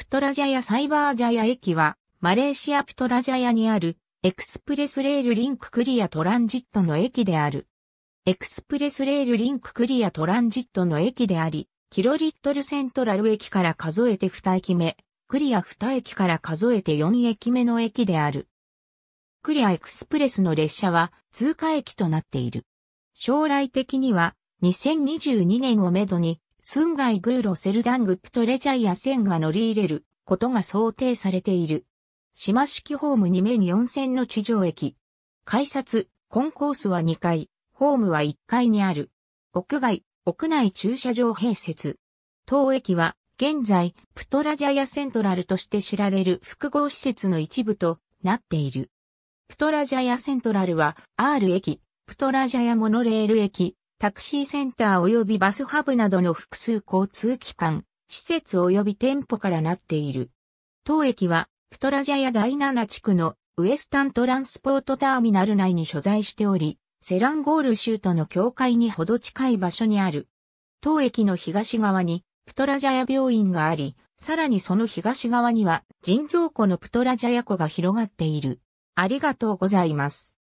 プトラジャヤサイバージャヤ駅は、マレーシアプトラジャヤにある、エクスプレスレールリンククリアトランジットの駅である。エクスプレスレールリンククリアトランジットの駅であり、キロリットルセントラル駅から数えて2駅目、クリア2駅から数えて4駅目の駅である。クリアエクスプレスの列車は通過駅となっている。将来的には2022年をめどにスンガイブーロセルダングプトレジャイア線が乗り入れることが想定されている。島式ホーム2面4線の地上駅。改札、コンコースは2階、ホームは1階にある。屋外、屋内駐車場併設。当駅は、現在、プトラジャヤセントラルとして知られる複合施設の一部となっている。プトラジャヤセントラルは、R 駅、プトラジャヤモノレール駅、タクシーセンター及びバスハブなどの複数交通機関、施設及び店舗からなっている。当駅は、プトラジャや第7地区のウエスタントランスポートターミナル内に所在しており、セランゴール州との境界にほど近い場所にある。当駅の東側にプトラジャヤ病院があり、さらにその東側には人造湖のプトラジャヤ湖が広がっている。ありがとうございます。